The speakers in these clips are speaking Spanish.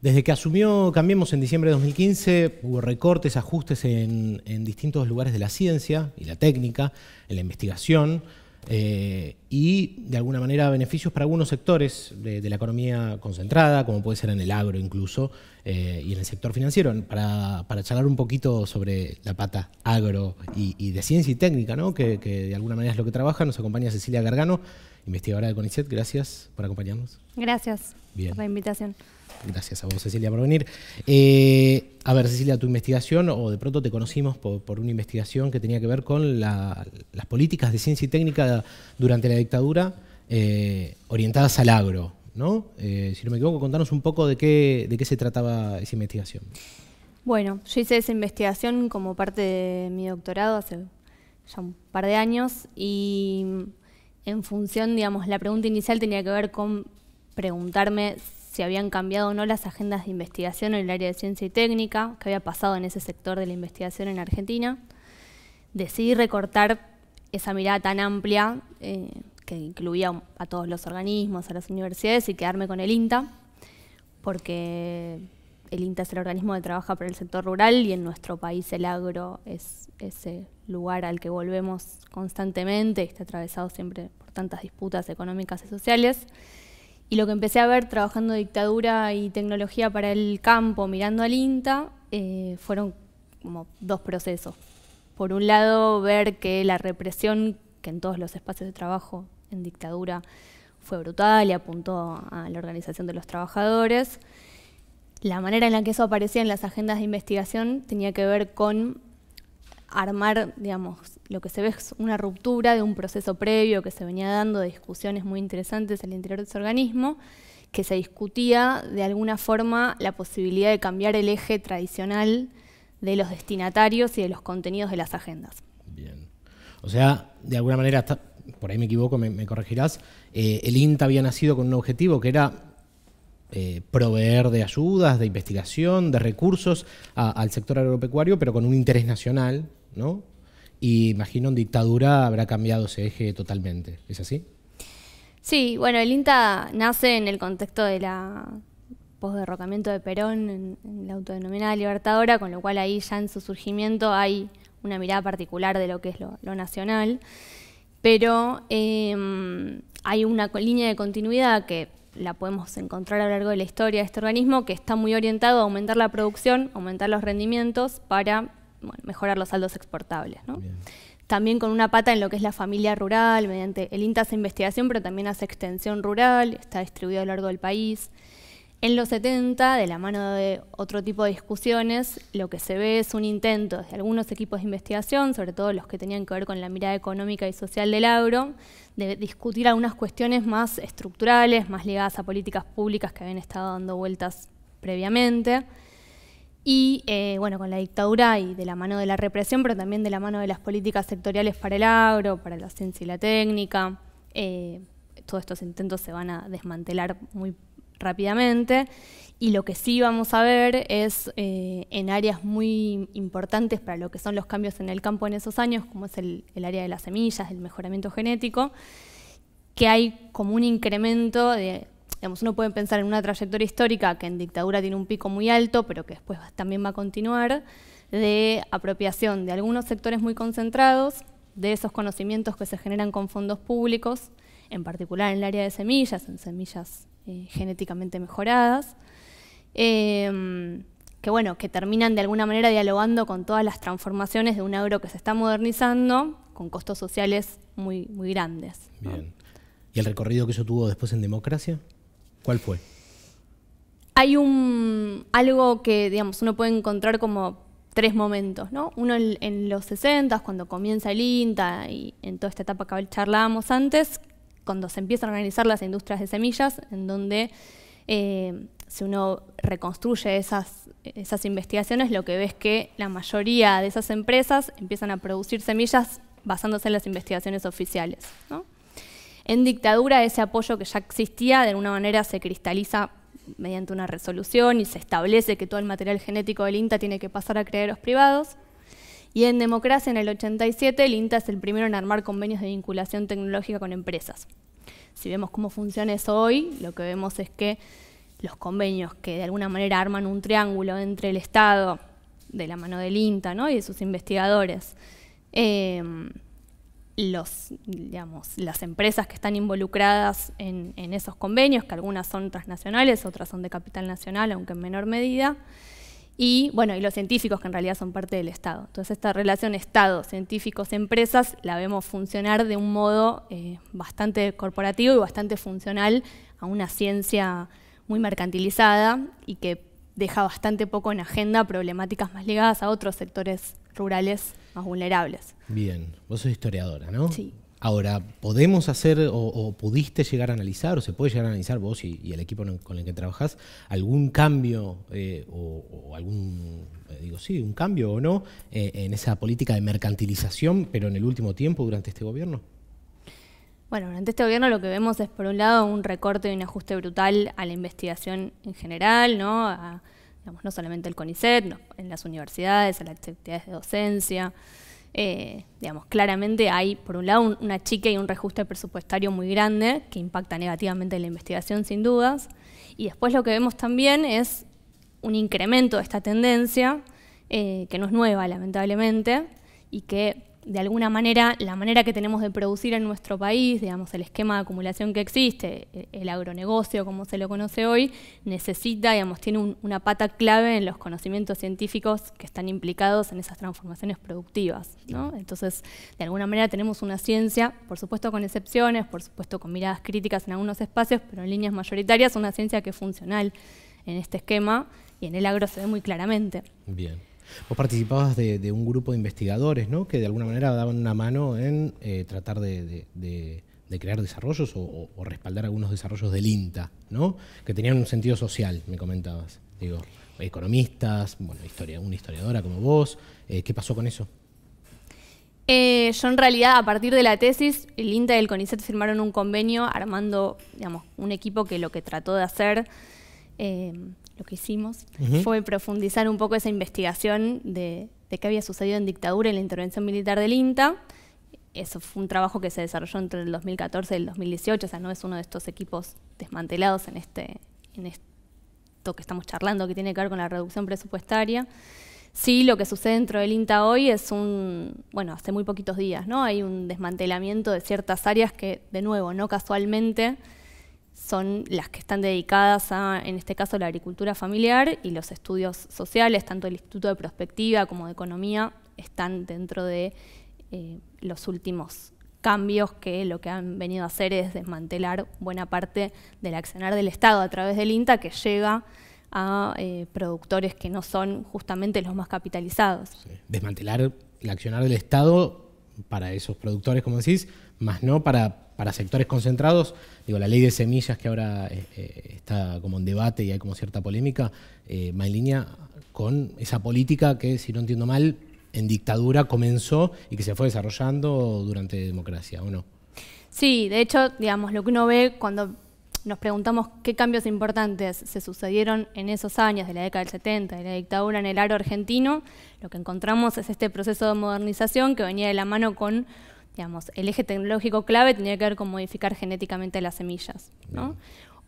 Desde que asumió Cambiemos en diciembre de 2015, hubo recortes, ajustes en, distintos lugares de la ciencia y la técnica, en la investigación, eh, y de alguna manera beneficios para algunos sectores de, la economía concentrada, como puede ser en el agro incluso, eh, y en el sector financiero, para, charlar un poquito sobre la pata agro y, de ciencia y técnica, ¿no? que, de alguna manera es lo que trabaja, nos acompaña Cecilia Gargano, investigadora de CONICET, gracias por acompañarnos. Gracias por la invitación. Gracias a vos, Cecilia, por venir. Eh, a ver, Cecilia, tu investigación, o de pronto te conocimos por, una investigación que tenía que ver con las políticas de ciencia y técnica durante la dictadura eh, orientadas al agro, ¿no? Eh, si no me equivoco, contanos un poco de qué, de qué se trataba esa investigación. Bueno, yo hice esa investigación como parte de mi doctorado hace ya un par de años y en función, digamos, la pregunta inicial tenía que ver con preguntarme si habían cambiado o no las agendas de investigación en el área de ciencia y técnica, qué había pasado en ese sector de la investigación en Argentina. Decidí recortar esa mirada tan amplia eh, que incluía a todos los organismos, a las universidades y quedarme con el INTA, porque el INTA es el organismo que trabaja para el sector rural y en nuestro país el agro es ese lugar al que volvemos constantemente, está atravesado siempre por tantas disputas económicas y sociales. Y lo que empecé a ver trabajando dictadura y tecnología para el campo, mirando al INTA, eh, fueron como dos procesos. Por un lado, ver que la represión, que en todos los espacios de trabajo en dictadura fue brutal y apuntó a la organización de los trabajadores, la manera en la que eso aparecía en las agendas de investigación tenía que ver con armar, digamos, lo que se ve es una ruptura de un proceso previo que se venía dando de discusiones muy interesantes al interior de ese organismo, que se discutía de alguna forma la posibilidad de cambiar el eje tradicional de los destinatarios y de los contenidos de las agendas. Bien. O sea, de alguna manera, por ahí me equivoco, me, corregirás, eh, el INTA había nacido con un objetivo que era eh, proveer de ayudas, de investigación, de recursos al sector agropecuario, pero con un interés nacional, ¿no? Y imagino en dictadura habrá cambiado ese eje totalmente. ¿Es así? Sí, bueno, el INTA nace en el contexto de la posderrocamiento de Perón en, la autodenominada Libertadora, con lo cual ahí ya en su surgimiento hay una mirada particular de lo que es lo, nacional, pero em, hay una línea de continuidad que la podemos encontrar a lo largo de la historia de este organismo que está muy orientado a aumentar la producción, aumentar los rendimientos para mejorar los saldos exportables. ¿no? También con una pata en lo que es la familia rural, mediante el INTA hace investigación, pero también hace extensión rural, está distribuido a lo largo del país. En los 70, de la mano de otro tipo de discusiones, lo que se ve es un intento de algunos equipos de investigación, sobre todo los que tenían que ver con la mirada económica y social del agro, de discutir algunas cuestiones más estructurales, más ligadas a políticas públicas que habían estado dando vueltas previamente. Y eh, bueno, con la dictadura y de la mano de la represión, pero también de la mano de las políticas sectoriales para el agro, para la ciencia y la técnica, eh, todos estos intentos se van a desmantelar muy rápidamente. Y lo que sí vamos a ver es eh, en áreas muy importantes para lo que son los cambios en el campo en esos años, como es el, el área de las semillas, el mejoramiento genético, que hay como un incremento de uno puede pensar en una trayectoria histórica que en dictadura tiene un pico muy alto, pero que después también va a continuar, de apropiación de algunos sectores muy concentrados, de esos conocimientos que se generan con fondos públicos, en particular en el área de semillas, en semillas eh, genéticamente mejoradas, em, que bueno, que terminan de alguna manera dialogando con todas las transformaciones de un agro que se está modernizando, con costos sociales muy, muy grandes. Bien. ¿Y el recorrido que eso tuvo después en democracia? ¿Cuál fue? Hay algo que, digamos, uno puede encontrar como tres momentos, ¿no? Uno en, los 60, cuando comienza el INTA y en toda esta etapa que charlábamos antes, cuando se empiezan a organizar las industrias de semillas, en donde eh, si uno reconstruye esas, investigaciones, lo que ves es que la mayoría de esas empresas empiezan a producir semillas basándose en las investigaciones oficiales. En dictadura ese apoyo que ya existía de alguna manera se cristaliza mediante una resolución y se establece que todo el material genético del INTA tiene que pasar a los privados. Y en democracia, en el 87, el INTA es el primero en armar convenios de vinculación tecnológica con empresas. Si vemos cómo funciona eso hoy, lo que vemos es que los convenios que de alguna manera arman un triángulo entre el Estado, de la mano del INTA ¿no? y de sus investigadores, eh, las empresas que están involucradas en, esos convenios, que algunas son transnacionales, otras son de capital nacional, aunque en menor medida, y bueno, y los científicos que en realidad son parte del Estado. Entonces esta relación Estado, científicos, empresas la vemos funcionar de un modo eh, bastante corporativo y bastante funcional a una ciencia muy mercantilizada y que deja bastante poco en agenda problemáticas más ligadas a otros sectores rurales más vulnerables. Bien, vos sos historiadora, ¿no? Sí. Ahora, ¿podemos hacer o, pudiste llegar a analizar, o se puede llegar a analizar vos y, el equipo con el que trabajás, algún cambio eh, o, algún, eh, digo sí, un cambio o no eh, en esa política de mercantilización, pero en el último tiempo durante este gobierno? Bueno, durante este gobierno lo que vemos es, por un lado, un recorte y un ajuste brutal a la investigación en general, ¿no? no solamente el CONICET, en las universidades, en las actividades de docencia. Eh, digamos, claramente hay, por un lado, una chica y un reajuste presupuestario muy grande que impacta negativamente en la investigación, sin dudas. Y después lo que vemos también es un incremento de esta tendencia, eh, que no es nueva, lamentablemente, y que de alguna manera, la manera que tenemos de producir en nuestro país, digamos, el esquema de acumulación que existe, e-, el agronegocio, como se lo conoce hoy, necesita, digamos, tiene una pata clave en los conocimientos científicos que están implicados en esas transformaciones productivas. Entonces, de alguna manera tenemos una ciencia, por supuesto con excepciones, por supuesto con miradas críticas en algunos espacios, pero en líneas mayoritarias, una ciencia que es funcional en este esquema y en el agro se ve muy claramente. Bien. Vos participabas de, un grupo de investigadores, ¿no? Que de alguna manera daban una mano en eh, tratar de, crear desarrollos o, respaldar algunos desarrollos del INTA, ¿no? Que tenían un sentido social, me comentabas. Digo, economistas, bueno, historia, una historiadora como vos. Eh, ¿Qué pasó con eso? Eh, yo en realidad, a partir de la tesis, el INTA y el CONICET firmaron un convenio armando, digamos, un equipo que lo que trató de hacer lo que hicimos fue profundizar un poco esa investigación de, qué había sucedido en dictadura en la intervención militar del INTA. Eso fue un trabajo que se desarrolló entre el 2014 y el 2018, o sea, no es uno de estos equipos desmantelados en, este, en esto que estamos charlando, que tiene que ver con la reducción presupuestaria. Sí, lo que sucede dentro del INTA hoy es un, bueno, hace muy poquitos días, ¿no? Hay un desmantelamiento de ciertas áreas que, de nuevo, no casualmente son las que están dedicadas a, en este caso, la agricultura familiar y los estudios sociales, tanto el Instituto de Prospectiva como de Economía, están dentro de eh, los últimos cambios que lo que han venido a hacer es desmantelar buena parte del accionar del Estado a través del INTA que llega a eh, productores que no son justamente los más capitalizados. Desmantelar el accionar del Estado para esos productores, como decís, más no para para sectores concentrados, digo, la ley de semillas que ahora eh, eh, está como en debate y hay como cierta polémica, eh, va en línea con esa política que, si no entiendo mal, en dictadura comenzó y que se fue desarrollando durante democracia, ¿o no? Sí, de hecho, digamos, lo que uno ve cuando nos preguntamos qué cambios importantes se sucedieron en esos años de la década del 70, de la dictadura en el aro argentino, lo que encontramos es este proceso de modernización que venía de la mano con el eje tecnológico clave tenía que ver con modificar genéticamente las semillas.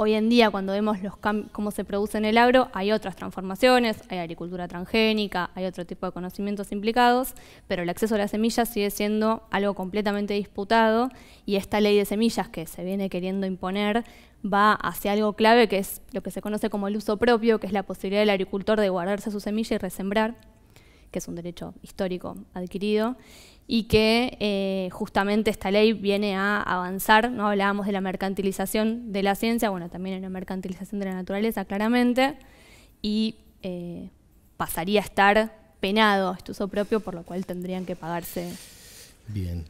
Hoy en día, cuando vemos los cómo se produce en el agro, hay otras transformaciones, hay agricultura transgénica, hay otro tipo de conocimientos implicados, pero el acceso a las semillas sigue siendo algo completamente disputado y esta ley de semillas que se viene queriendo imponer va hacia algo clave que es lo que se conoce como el uso propio, que es la posibilidad del agricultor de guardarse su semilla y resembrar, que es un derecho histórico adquirido y que eh, justamente esta ley viene a avanzar, ¿no? hablábamos de la mercantilización de la ciencia, bueno, también en la mercantilización de la naturaleza claramente, y eh, pasaría a estar penado a uso propio, por lo cual tendrían que pagarse. Bien.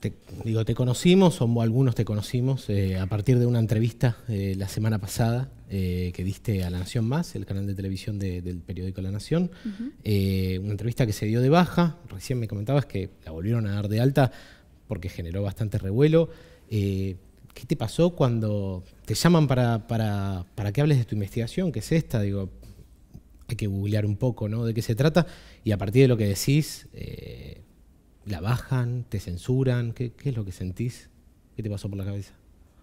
Te, digo, te conocimos, o algunos te conocimos, eh, a partir de una entrevista eh, la semana pasada eh, que diste a La Nación Más, el canal de televisión del periódico La Nación. una entrevista que se dio de baja, recién me comentabas que la volvieron a dar de alta porque generó bastante revuelo. ¿Qué te pasó cuando te llaman para, que hables de tu investigación, que es esta? Digo, hay que googlear un poco ¿no? de qué se trata y a partir de lo que decís ¿La bajan? ¿Te censuran? ¿Qué, es lo que sentís? ¿Qué te pasó por la cabeza?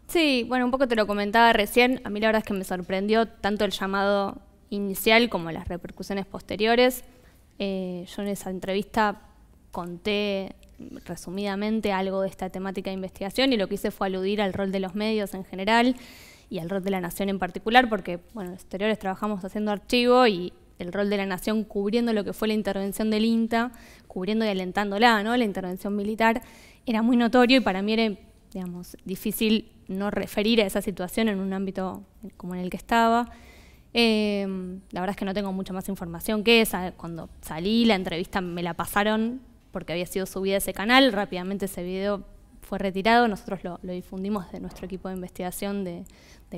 Sí, bueno, un poco te lo comentaba recién. A mí la verdad es que me sorprendió tanto el llamado inicial como las repercusiones posteriores. Eh, yo en esa entrevista conté resumidamente algo de esta temática de investigación y lo que hice fue aludir al rol de los medios en general y al rol de la Nación en particular, porque, bueno, en exteriores trabajamos haciendo archivo y el rol de la nación cubriendo lo que fue la intervención del INTA, cubriendo y alentándola, ¿no? la intervención militar, era muy notorio y para mí era digamos, difícil no referir a esa situación en un ámbito como en el que estaba. Em, la verdad es que no tengo mucha más información que esa. Cuando salí, la entrevista me la pasaron porque había sido subida ese canal, rápidamente ese video fue retirado. Nosotros lo, difundimos de nuestro equipo de investigación de,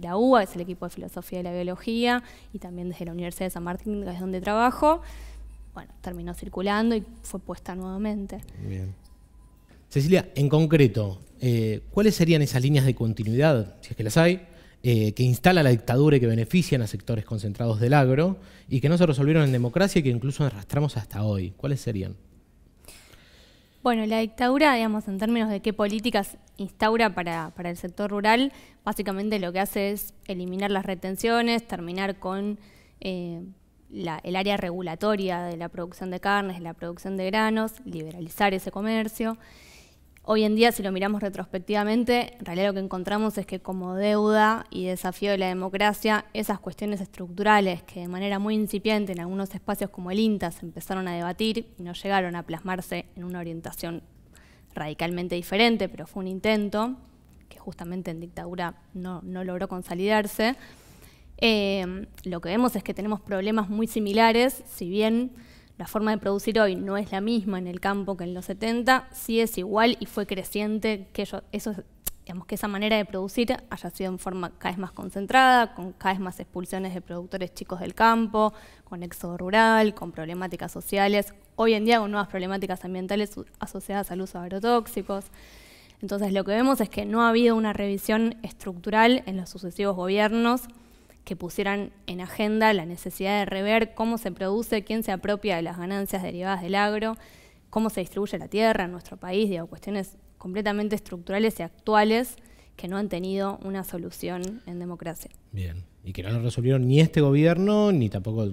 la UBA, es el equipo de filosofía y la biología, y también desde la Universidad de San Martín, que es donde trabajo. Bueno, terminó circulando y fue puesta nuevamente. Cecilia, en concreto, eh, ¿cuáles serían esas líneas de continuidad, si es que las hay, eh, que instala la dictadura y que benefician a sectores concentrados del agro y que no se resolvieron en democracia y que incluso arrastramos hasta hoy? ¿Cuáles serían? Bueno, la dictadura, digamos, en términos de qué políticas instaura para, para, el sector rural, básicamente lo que hace es eliminar las retenciones, terminar con eh, el área regulatoria de la producción de carnes, de la producción de granos, liberalizar ese comercio. Hoy en día, si lo miramos retrospectivamente, en realidad lo que encontramos es que como deuda y desafío de la democracia, esas cuestiones estructurales que de manera muy incipiente en algunos espacios como el INTA se empezaron a debatir y no llegaron a plasmarse en una orientación radicalmente diferente, pero fue un intento que justamente en dictadura no, logró consolidarse, eh, lo que vemos es que tenemos problemas muy similares, si bien la forma de producir hoy no es la misma en el campo que en los 70, sí es igual y fue creciente que eso, digamos, que esa manera de producir haya sido en forma cada vez más concentrada, con cada vez más expulsiones de productores chicos del campo, con éxodo rural, con problemáticas sociales, hoy en día con nuevas problemáticas ambientales asociadas al uso de agrotóxicos. Entonces lo que vemos es que no ha habido una revisión estructural en los sucesivos gobiernos que pusieran en agenda la necesidad de rever cómo se produce, quién se apropia de las ganancias derivadas del agro, cómo se distribuye la tierra en nuestro país, digo, cuestiones completamente estructurales y actuales que no han tenido una solución en democracia. Bien, y que no lo resolvieron ni este gobierno, ni tampoco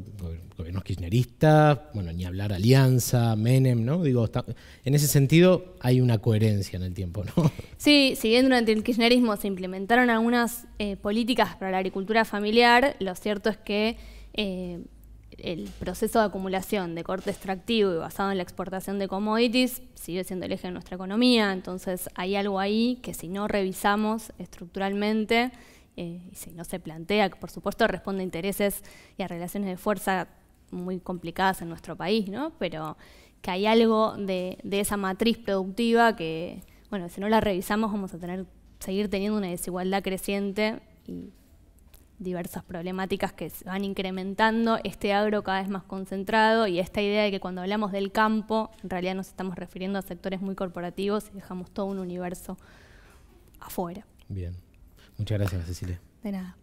gobiernos kirchneristas, bueno, ni hablar Alianza, Menem, ¿no? Digo, en ese sentido hay una coherencia en el tiempo, ¿no? Sí, siguiendo durante el kirchnerismo se implementaron algunas eh, políticas para la agricultura familiar, lo cierto es que eh, el proceso de acumulación de corte extractivo y basado en la exportación de commodities sigue siendo el eje de nuestra economía, entonces hay algo ahí que si no revisamos estructuralmente eh, y si no se plantea, que por supuesto responde a intereses y a relaciones de fuerza muy complicadas en nuestro país, ¿no? pero que hay algo de, esa matriz productiva que, bueno, si no la revisamos vamos a tener, seguir teniendo una desigualdad creciente y diversas problemáticas que se van incrementando, este agro cada vez más concentrado y esta idea de que cuando hablamos del campo, en realidad nos estamos refiriendo a sectores muy corporativos y dejamos todo un universo afuera. Bien. Muchas gracias, Cecilia. De nada.